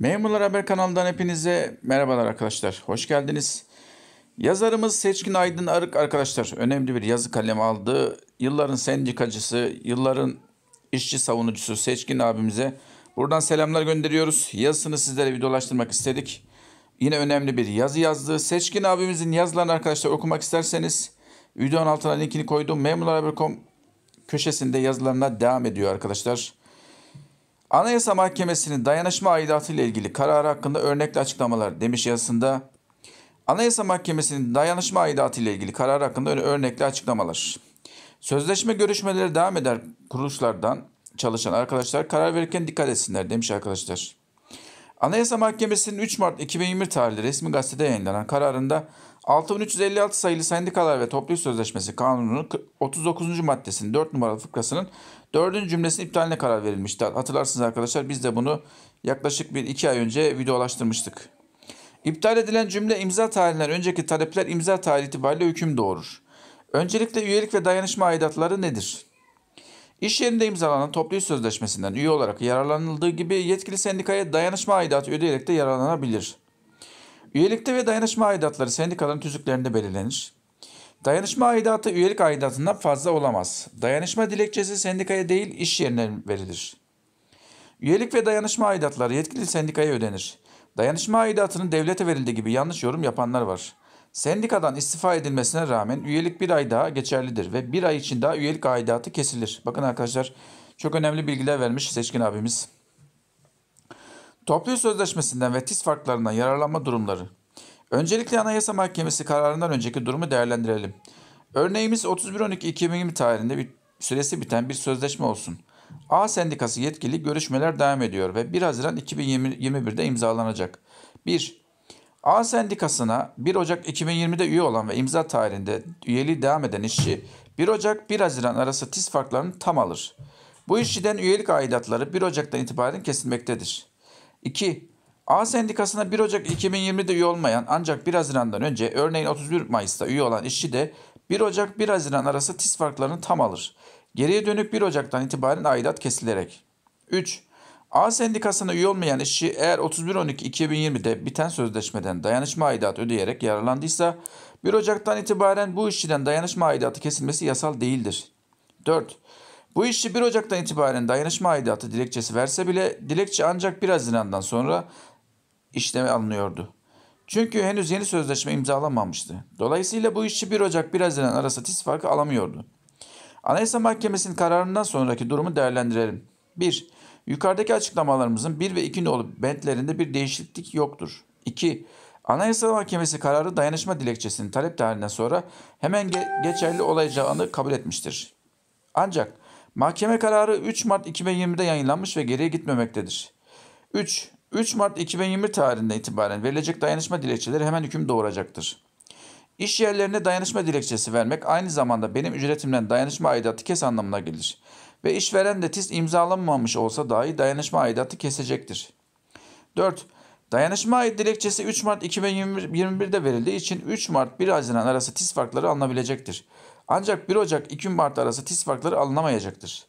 Memurlar Haber kanalından hepinize merhabalar arkadaşlar. Hoş geldiniz. Yazarımız Seçkin Aydın Arık arkadaşlar önemli bir yazı kalemi aldı. Yılların sendikacısı, yılların işçi savunucusu Seçkin abimize buradan selamlar gönderiyoruz. Yazısını sizlere videolaştırmak istedik. Yine önemli bir yazı yazdı. Seçkin abimizin yazılarını arkadaşlar okumak isterseniz videonun altına linkini koydum. Memurlar Haber.com köşesinde yazılarına devam ediyor arkadaşlar. Anayasa Mahkemesi'nin dayanışma aidatı ile ilgili kararı hakkında örnekli açıklamalar demiş yazısında. Anayasa Mahkemesi'nin dayanışma aidatı ile ilgili kararı hakkında örnekli açıklamalar. Sözleşme görüşmeleri devam eder kuruluşlardan çalışan arkadaşlar karar verirken dikkat etsinler demiş arkadaşlar. Anayasa Mahkemesi'nin 3 Mart 2020 tarihli resmi gazetede yayınlanan kararında 6356 sayılı sendikalar ve toplu sözleşmesi kanununun 39. maddesinin 4 numaralı fıkrasının 4. cümlesinin iptaline karar verilmişti. Hatırlarsınız arkadaşlar biz de bunu yaklaşık bir iki ay önce videolaştırmıştık. İptal edilen cümle imza tarihinden önceki talepler imza tarihi itibariyle hüküm doğurur. Öncelikle üyelik ve dayanışma aidatları nedir? İş yerinde imzalanan toplu sözleşmesinden üye olarak yararlanıldığı gibi yetkili sendikaya dayanışma aidatı ödeyerek de yararlanabilir.'' Üyelikte ve dayanışma aidatları sendikaların tüzüklerinde belirlenir. Dayanışma aidatı üyelik aidatından fazla olamaz. Dayanışma dilekçesi sendikaya değil iş yerine verilir. Üyelik ve dayanışma aidatları yetkili sendikaya ödenir. Dayanışma aidatının devlete verildiği gibi yanlış yorum yapanlar var. Sendikadan istifa edilmesine rağmen üyelik bir ay daha geçerlidir ve bir ay içinde daha üyelik aidatı kesilir. Bakın arkadaşlar çok önemli bilgiler vermiş Seçkin abimiz. Toplu sözleşmesinden ve TİS farklarından yararlanma durumları. Öncelikle Anayasa Mahkemesi kararından önceki durumu değerlendirelim. Örneğimiz 31.12.2020 tarihinde bir süresi biten bir sözleşme olsun. A sendikası yetkili görüşmeler devam ediyor ve 1 Haziran 2021'de imzalanacak. 1. A sendikasına 1 Ocak 2020'de üye olan ve imza tarihinde üyeliği devam eden işçi 1 Ocak 1 Haziran arası TİS farklarını tam alır. Bu işçiden üyelik aidatları 1 Ocak'tan itibaren kesilmektedir. 2. A sendikasına 1 Ocak 2020'de üye olmayan ancak 1 Haziran'dan önce örneğin 31 Mayıs'ta üye olan işçi de 1 Ocak 1 Haziran arası tis farklarını tam alır. Geriye dönük 1 Ocak'tan itibaren aidat kesilerek. 3. A sendikasına üye olmayan işçi eğer 31.12.2020'de biten sözleşmeden dayanışma aidatı ödeyerek yararlandıysa 1 Ocak'tan itibaren bu işçiden dayanışma aidatı kesilmesi yasal değildir. 4. Bu işçi 1 Ocak'tan itibaren dayanışma aidatı dilekçesi verse bile dilekçe ancak bir Haziran'dan sonra işleme alınıyordu. Çünkü henüz yeni sözleşme imzalanmamıştı. Dolayısıyla bu işçi 1 Ocak 1 Haziran arası tis farkı alamıyordu. Anayasa Mahkemesi'nin kararından sonraki durumu değerlendirelim. 1. Yukarıdaki açıklamalarımızın 1 ve 2 nolu bentlerinde bir değişiklik yoktur. 2. Anayasa Mahkemesi kararı dayanışma dilekçesinin talep tarihinden sonra hemen ge- geçerli olacağını kabul etmiştir. Ancak Mahkeme kararı 3 Mart 2020'de yayınlanmış ve geriye gitmemektedir. 3. 3 Mart 2020 tarihinde itibaren verilecek dayanışma dilekçeleri hemen hüküm doğuracaktır. İş yerlerine dayanışma dilekçesi vermek aynı zamanda benim ücretimden dayanışma aidatı kes anlamına gelir. Ve işveren de TİS imzalanmamış olsa dahi dayanışma aidatı kesecektir. 4. Dayanışma ait dilekçesi 3 Mart 2021'de verildiği için 3 Mart 1 Haziran arası TİS farkları alınabilecektir. Ancak 1 Ocak 2 Mart arası TİS farkları alınamayacaktır.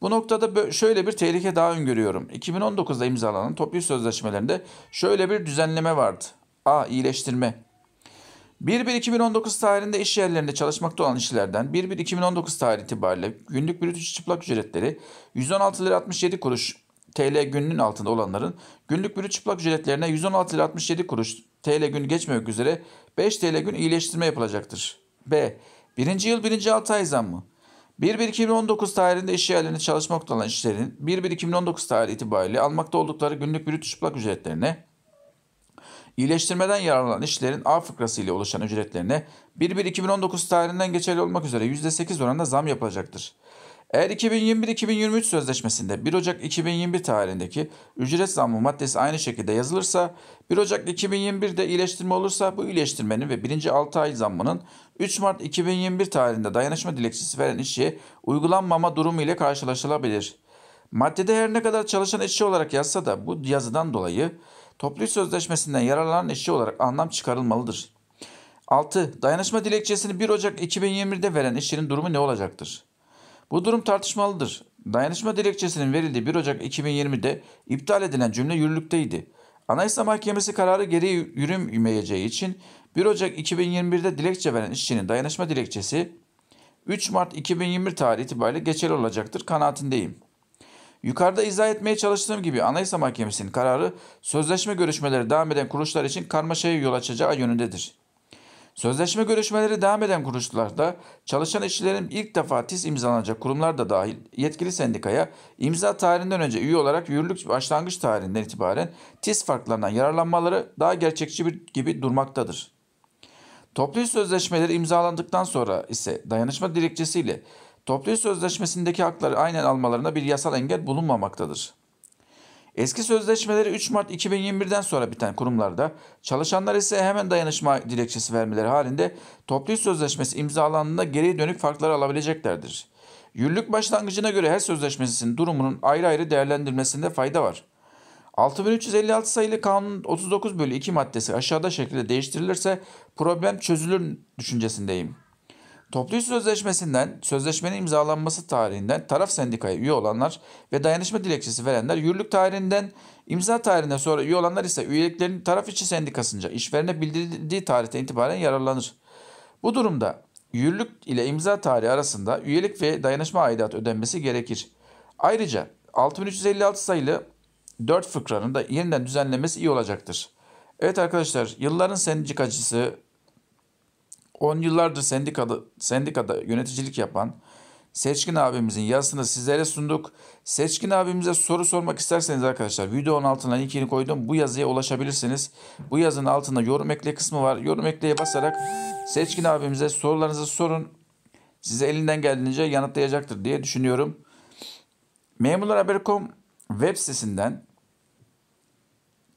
Bu noktada şöyle bir tehlike daha öngörüyorum. 2019'da imzalanan toplu sözleşmelerinde şöyle bir düzenleme vardı. A. iyileştirme. 1-1-2019 tarihinde iş yerlerinde çalışmakta olan işçilerden 1-1-2019 tarihi itibariyle günlük brüt çıplak ücretleri 116 lira 67 kuruş TL gününün altında olanların günlük brüt çıplak ücretlerine 116 lira 67 kuruş TL gün geçmemek üzere 5 TL gün iyileştirme yapılacaktır. B. Birinci yıl birinci altı ay zammı. 1-1-2019 tarihinde iş yerlerinde çalışmakta olan işçilerin 1-1-2019 tarihi itibariyle almakta oldukları günlük brüt çıplak ücretlerine iyileştirmeden yararlanan işçilerin A fıkrası ile oluşan ücretlerine 1-1-2019 tarihinden geçerli olmak üzere %8 oranında zam yapılacaktır. Eğer 2021-2023 sözleşmesinde 1 Ocak 2021 tarihindeki ücret zammı maddesi aynı şekilde yazılırsa, 1 Ocak 2021'de iyileştirme olursa bu iyileştirmenin ve 1. 6 ay zammının 3 Mart 2021 tarihinde dayanışma dilekçesi veren işçiye uygulanmama durumu ile karşılaşılabilir. Maddede her ne kadar çalışan işçi olarak yazsa da bu yazıdan dolayı toplu sözleşmesinden yararlanan işçi olarak anlam çıkarılmalıdır. 6. Dayanışma dilekçesini 1 Ocak 2021'de veren işçinin durumu ne olacaktır? Bu durum tartışmalıdır. Dayanışma dilekçesinin verildiği 1 Ocak 2020'de iptal edilen cümle yürürlükteydi. Anayasa Mahkemesi kararı geri yürümeyeceği için 1 Ocak 2021'de dilekçe veren işçinin dayanışma dilekçesi 3 Mart 2021 tarihi itibariyle geçerli olacaktır kanaatindeyim. Yukarıda izah etmeye çalıştığım gibi Anayasa Mahkemesi'nin kararı sözleşme görüşmeleri devam eden kuruluşlar için karmaşaya yol açacağı yönündedir. Sözleşme görüşmeleri devam eden kuruluşlarda çalışan işçilerin ilk defa TİS imzalanacak kurumlar da dahil yetkili sendikaya imza tarihinden önce üye olarak yürürlük başlangıç tarihinden itibaren TİS farklarından yararlanmaları daha gerçekçi bir gibi durmaktadır. Toplu iş sözleşmeleri imzalandıktan sonra ise dayanışma dilekçesiyle toplu iş sözleşmesindeki hakları aynen almalarına bir yasal engel bulunmamaktadır. Eski sözleşmeleri 3 Mart 2021'den sonra biten kurumlarda çalışanlar ise hemen dayanışma dilekçesi vermeleri halinde toplu iş sözleşmesi imzalandığında geriye dönük farkları alabileceklerdir. Yürürlük başlangıcına göre her sözleşmesinin durumunun ayrı ayrı değerlendirilmesinde fayda var. 6356 sayılı Kanun 39 bölü 2 maddesi aşağıda şekilde değiştirilirse problem çözülür düşüncesindeyim. Toplu iş sözleşmesinden, sözleşmenin imzalanması tarihinden taraf sendikaya üye olanlar ve dayanışma dilekçesi verenler yürürlük tarihinden imza tarihinden sonra üye olanlar ise üyeliklerin taraf içi sendikasınca işverene bildirildiği tarihte itibaren yararlanır. Bu durumda yürürlük ile imza tarihi arasında üyelik ve dayanışma aidatı ödenmesi gerekir. Ayrıca 6356 sayılı 4 fıkranın da yeniden düzenlemesi iyi olacaktır. Evet arkadaşlar yılların sendikacısı, 10 yıllardır sendikada, sendikada yöneticilik yapan Seçkin abimizin yazısını sizlere sunduk. Seçkin abimize soru sormak isterseniz arkadaşlar videonun altına linkini koydum. Bu yazıya ulaşabilirsiniz. Bu yazının altında yorum ekle kısmı var. Yorum ekleye basarak Seçkin abimize sorularınızı sorun. Size elinden geldiğince yanıtlayacaktır diye düşünüyorum. Memurlar Haber.com web sitesinden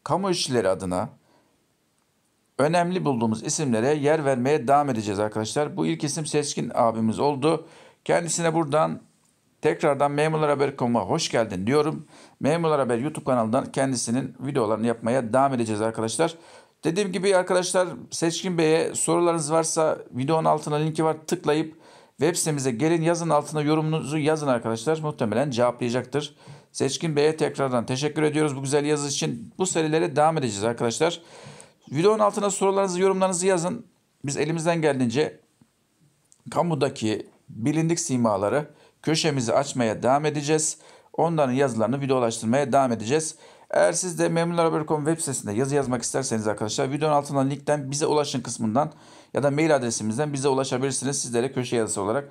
kamu işçileri adına önemli bulduğumuz isimlere yer vermeye devam edeceğiz arkadaşlar. Bu ilk isim Seçkin abimiz oldu. Kendisine buradan tekrardan Memurlar Haber Haber.com'a hoş geldin diyorum. Memurlar Haber YouTube kanalından kendisinin videolarını yapmaya devam edeceğiz arkadaşlar. Dediğim gibi arkadaşlar Seçkin Bey'e sorularınız varsa videonun altına linki var tıklayıp web sitemize gelin yazın altına yorumunuzu yazın arkadaşlar. Muhtemelen cevaplayacaktır. Seçkin Bey'e tekrardan teşekkür ediyoruz bu güzel yazı için. Bu serilere devam edeceğiz arkadaşlar. Videonun altına sorularınızı, yorumlarınızı yazın. Biz elimizden geldiğince kamudaki bilindik simaları köşemizi açmaya devam edeceğiz. Onların yazılarını videolaştırmaya devam edeceğiz. Eğer siz de memnunlar.com web sitesinde yazı yazmak isterseniz arkadaşlar videonun altından linkten bize ulaşın kısmından ya da mail adresimizden bize ulaşabilirsiniz. Sizlere köşe yazısı olarak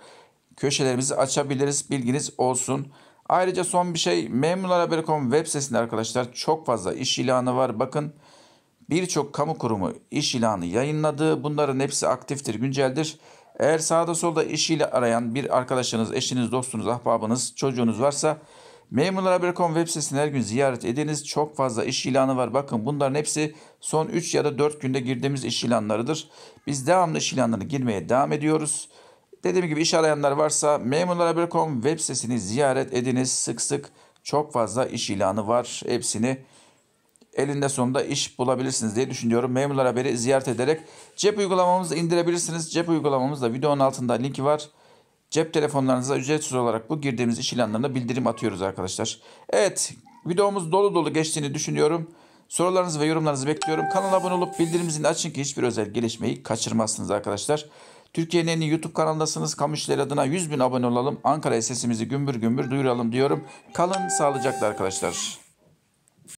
köşelerimizi açabiliriz. Bilginiz olsun. Ayrıca son bir şey memnunlar.com web sitesinde arkadaşlar çok fazla iş ilanı var. Bakın Birçok kamu kurumu iş ilanı yayınladı. Bunların hepsi aktiftir, günceldir. Eğer sağda solda iş ile arayan bir arkadaşınız, eşiniz, dostunuz, ahbabınız, çocuğunuz varsa Memurlar.com web sitesini her gün ziyaret ediniz. Çok fazla iş ilanı var. Bakın bunların hepsi son 3 ya da 4 günde girdiğimiz iş ilanlarıdır. Biz devamlı iş ilanlarını girmeye devam ediyoruz. Dediğim gibi iş arayanlar varsa memurlar.com web sitesini ziyaret ediniz. Sık sık çok fazla iş ilanı var. Hepsini elinde sonunda iş bulabilirsiniz diye düşünüyorum. Memurlar Haberi ziyaret ederek cep uygulamamızı indirebilirsiniz. Cep uygulamamızda videonun altında linki var. Cep telefonlarınıza ücretsiz olarak bu girdiğimiz iş ilanlarına bildirim atıyoruz arkadaşlar. Evet videomuz dolu dolu geçtiğini düşünüyorum. Sorularınızı ve yorumlarınızı bekliyorum. Kanala abone olup bildirim zilini açın ki hiçbir özel gelişmeyi kaçırmazsınız arkadaşlar. Türkiye'nin en iyi YouTube kanalındasınız. Kamu İşleri adına 100 bin abone olalım. Ankara'ya sesimizi gümbür gümbür duyuralım diyorum. Kalın sağlıcakla arkadaşlar.